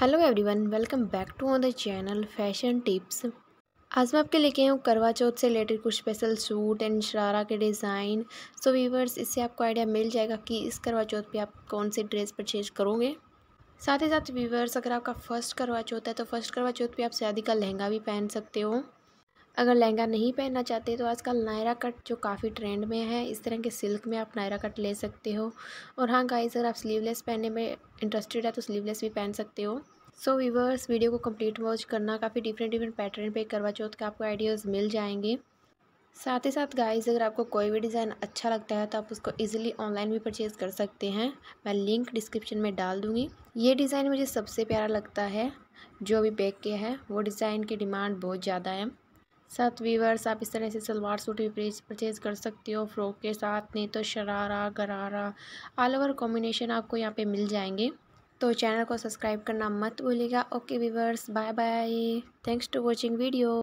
hello everyone welcome back to on the channel fashion tips आज मैं आपके लेके हूँ करवा चौथ से रिलेटेड कुछ स्पेशल सूट एंड शरारा के डिज़ाइन सो वीवर्स इससे आपको आइडिया मिल जाएगा कि इस करवा चौथ पे आप कौन से ड्रेस परचेज करोगे साथ ही साथ वीवर्स अगर आपका फर्स्ट करवा चौथ है तो फर्स्ट करवा चौथ पे आप शादी का लहंगा भी पहन सकते हो अगर लहंगा नहीं पहनना चाहते तो आजकल नायरा कट जो काफ़ी ट्रेंड में है इस तरह के सिल्क में आप नायरा कट ले सकते हो और हाँ गाइस अगर आप स्लीवलेस पहनने में इंटरेस्टेड है तो स्लीवलेस भी पहन सकते हो सो so, वीवर्स वीडियो को कंप्लीट वॉच करना काफ़ी डिफरेंट डिफरेंट पैटर्न पे करवा चौथ के आपको आइडियाज़ मिल जाएंगे साथ ही साथ गाइज़ अगर आपको कोई भी डिज़ाइन अच्छा लगता है तो आप उसको इजीली ऑनलाइन भी परचेज़ कर सकते हैं मैं लिंक डिस्क्रिप्शन में डाल दूँगी ये डिज़ाइन मुझे सबसे प्यारा लगता है जो अभी बैक के है वो डिज़ाइन की डिमांड बहुत ज़्यादा है साथ वीवर्स आप इस तरह से सलवार सूट भी परचेज़ कर सकते हो फ्रॉक के साथ नहीं तो शरारा गरारा ऑल ओवर कॉम्बिनेशन आपको यहाँ पे मिल जाएंगे तो चैनल को सब्सक्राइब करना मत भूलिएगा okay viewers bye bye thanks to watching video